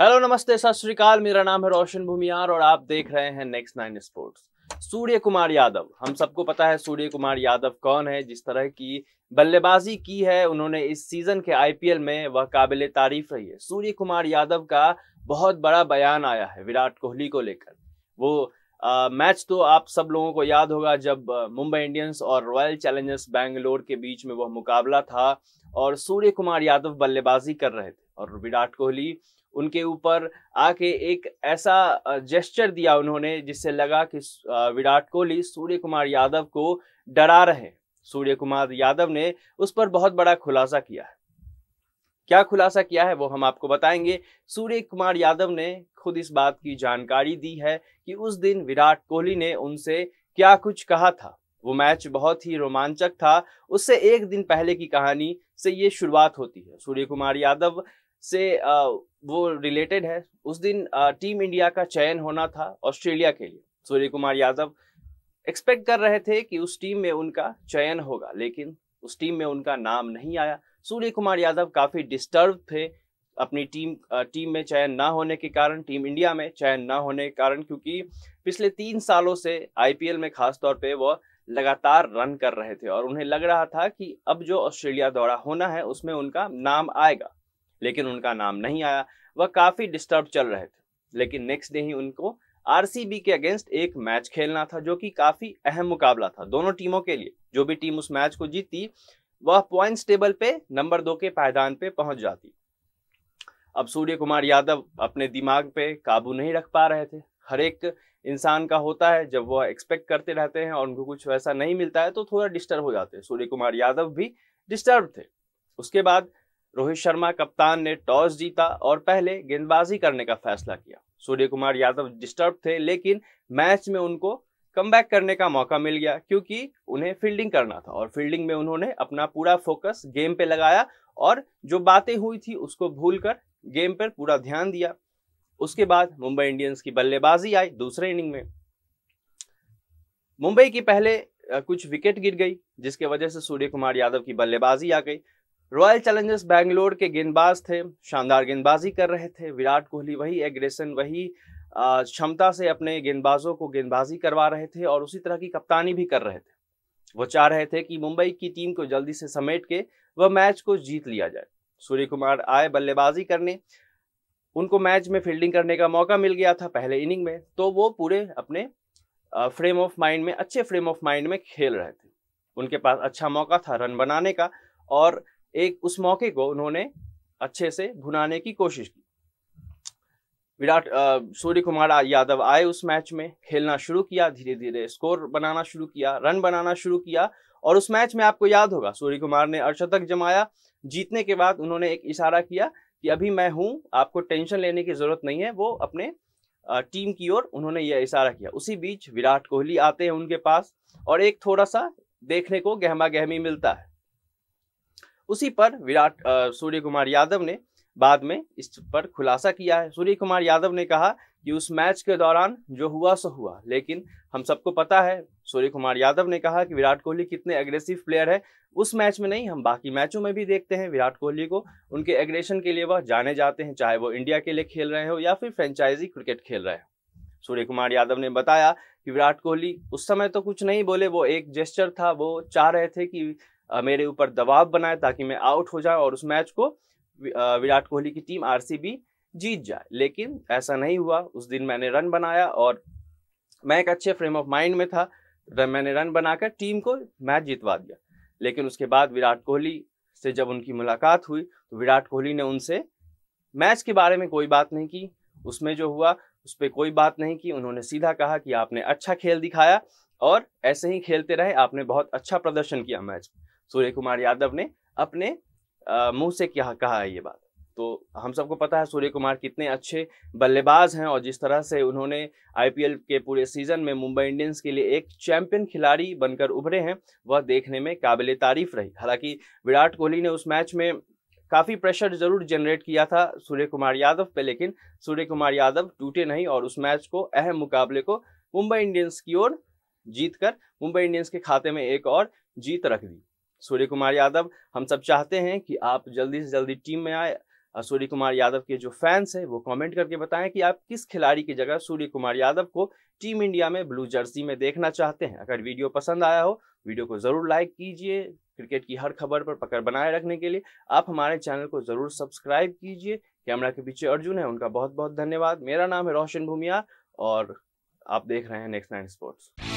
hello नमस्ते सत श्रीकाल मेरा नाम है रोशन भूमियार और आप देख रहे हैं next nine sports Surya Kumar Yadav हम सबको पता है सूर्य कुमार यादव कौन है जिस तरह की बल्लेबाजी की है उन्होंने इस सीजन के आईपीएल में वह काबिल तारीफ रही है सूर्य कुमार यादव का बहुत बड़ा बयान आया है विराट कोहली को लेकर वो आ, मैच तो आप सब लोगों को याद होगा जब मुंबई इंडियंस और रॉयल चैलेंजर्स बैंगलोर के बीच में वह मुकाबला था और सूर्य कुमार यादव बल्लेबाजी कर रहे थे और विराट कोहली उनके ऊपर आके एक ऐसा जेस्चर दिया उन्होंने जिससे लगा कि विराट कोहली सूर्य कुमार यादव को डरा रहे हैं सूर्य कुमार यादव ने उस पर बहुत बड़ा खुलासा किया है क्या खुलासा किया है वो हम आपको बताएंगे सूर्य कुमार यादव ने खुद इस बात की जानकारी दी है कि उस दिन विराट कोहली ने उनसे क्या कुछ कहा था वो मैच बहुत ही रोमांचक था उससे एक दिन पहले की कहानी से ये शुरुआत होती है सूर्य कुमार यादव से वो रिलेटेड है उस दिन टीम इंडिया का चयन होना था ऑस्ट्रेलिया के लिए सूर्य कुमार यादव एक्सपेक्ट कर रहे थे कि उस टीम में उनका चयन होगा लेकिन उस टीम में उनका नाम नहीं आया सूर्य कुमार यादव काफ़ी डिस्टर्ब थे अपनी टीम टीम में चयन ना होने के कारण टीम इंडिया में चयन ना होने के कारण क्योंकि पिछले तीन सालों से आईपीएल में खासतौर पे वह लगातार रन कर रहे थे और उन्हें लग रहा था कि अब जो ऑस्ट्रेलिया दौरा होना है उसमें उनका नाम आएगा लेकिन उनका नाम नहीं आया वह काफ़ी डिस्टर्ब चल रहे थे लेकिन नेक्स्ट डे ही उनको आरसीबी के अगेंस्ट एक मैच खेलना था जो कि काफ़ी अहम मुकाबला था दोनों टीमों के लिए जो भी टीम उस मैच को जीती वह पॉइंट्स टेबल पे नंबर दो के पायदान पे पहुंच जाती अब सूर्य कुमार यादव अपने दिमाग पे काबू नहीं रख पा रहे थे हर एक इंसान का होता है जब वह एक्सपेक्ट करते रहते हैं और उनको कुछ वैसा नहीं मिलता है तो थोड़ा डिस्टर्ब हो जाते हैं सूर्य कुमार यादव भी डिस्टर्ब थे उसके बाद रोहित शर्मा कप्तान ने टॉस जीता और पहले गेंदबाजी करने का फैसला किया सूर्य कुमार यादव डिस्टर्ब थे लेकिन मैच में उनको कम करने का मौका मिल गया क्योंकि उन्हें फील्डिंग करना था और फील्डिंग में उन्होंने अपना पूरा फोकस गेम पे लगाया और जो बातें हुई थी उसको भूल गेम पर पूरा ध्यान दिया उसके बाद मुंबई इंडियंस की बल्लेबाजी आई दूसरे इनिंग में मुंबई की पहले कुछ विकेट गिर गई जिसके वजह से सूर्य कुमार यादव की बल्लेबाजी आ गई रॉयल चैलेंजर्स बैंगलोर के गेंदबाज थे शानदार गेंदबाजी कर रहे थे विराट कोहली वही एग्रेशन वही क्षमता से अपने गेंदबाजों को गेंदबाजी करवा रहे थे और उसी तरह की कप्तानी भी कर रहे थे वो चाह रहे थे कि मुंबई की टीम को जल्दी से समेट के वह मैच को जीत लिया जाए सूर्य कुमार आए बल्लेबाजी करने उनको मैच में फील्डिंग करने का मौका मिल गया था पहले इनिंग में तो वो पूरे अपने फ्रेम ऑफ माइंड में अच्छे फ्रेम ऑफ माइंड में खेल रहे थे उनके पास अच्छा मौका था रन बनाने का और एक उस मौके को उन्होंने अच्छे से भुनाने की कोशिश की विराट सूर्य कुमार यादव आए उस मैच में खेलना शुरू किया धीरे धीरे स्कोर बनाना शुरू किया रन बनाना शुरू किया और उस मैच में आपको याद होगा सूर्य कुमार ने अर्शतक जमाया जीतने के बाद उन्होंने एक इशारा किया कि अभी मैं हूं आपको टेंशन लेने की जरूरत नहीं है वो अपने टीम की ओर उन्होंने यह इशारा किया उसी बीच विराट कोहली आते हैं उनके पास और एक थोड़ा सा देखने को गहमा गहमी मिलता है उसी पर विराट सूर्य कुमार यादव ने बाद में इस पर खुलासा किया है सूर्य कुमार यादव ने कहा कि उस मैच के दौरान जो हुआ सो हुआ लेकिन हम सबको पता है सूर्य कुमार यादव ने कहा कि विराट कोहली कितने एग्रेसिव प्लेयर है उस मैच में नहीं हम बाकी मैचों में भी देखते हैं विराट कोहली को उनके एग्रेशन के लिए वह जाने जाते हैं चाहे वो इंडिया के लिए खेल रहे हो या फिर फ्रेंचाइजी क्रिकेट खेल रहे हो सूर्य कुमार यादव ने बताया कि विराट कोहली उस समय तो कुछ नहीं बोले वो एक जेस्चर था वो चाह रहे थे कि मेरे ऊपर दबाव बनाए ताकि मैं आउट हो जाए और उस मैच को विराट कोहली की टीम आर जीत जाए लेकिन ऐसा नहीं हुआ उस दिन मैंने रन बनाया और मैं एक अच्छे फ्रेम ऑफ माइंड में था मैंने रन बनाकर टीम को मैच जितवा दिया लेकिन उसके बाद विराट कोहली से जब उनकी मुलाकात हुई तो विराट कोहली ने उनसे मैच के बारे में कोई बात नहीं की उसमें जो हुआ उस पर कोई बात नहीं की उन्होंने सीधा कहा कि आपने अच्छा खेल दिखाया और ऐसे ही खेलते रहे आपने बहुत अच्छा प्रदर्शन किया मैच सूर्य कुमार यादव ने अपने मुंह से क्या कहा है ये बात तो हम सबको पता है सूर्य कुमार कितने अच्छे बल्लेबाज हैं और जिस तरह से उन्होंने आईपीएल के पूरे सीजन में मुंबई इंडियंस के लिए एक चैंपियन खिलाड़ी बनकर उभरे हैं वह देखने में काबिल तारीफ रही हालांकि विराट कोहली ने उस मैच में काफ़ी प्रेशर जरूर जनरेट किया था सूर्य कुमार यादव पे लेकिन सूर्य कुमार यादव टूटे नहीं और उस मैच को अहम मुकाबले को मुंबई इंडियंस की ओर जीत कर मुंबई इंडियंस के खाते में एक और जीत रख दी सूर्य कुमार यादव हम सब चाहते हैं कि आप जल्दी से जल्दी टीम में आए सूर्य कुमार यादव के जो फैंस हैं वो कमेंट करके बताएं कि आप किस खिलाड़ी की जगह सूर्य कुमार यादव को टीम इंडिया में ब्लू जर्सी में देखना चाहते हैं अगर वीडियो पसंद आया हो वीडियो को ज़रूर लाइक कीजिए क्रिकेट की हर खबर पर पकड़ बनाए रखने के लिए आप हमारे चैनल को ज़रूर सब्सक्राइब कीजिए कैमरा के पीछे अर्जुन है उनका बहुत बहुत धन्यवाद मेरा नाम है रोशन भूमिया और आप देख रहे हैं नेक्स्ट नाइन स्पोर्ट्स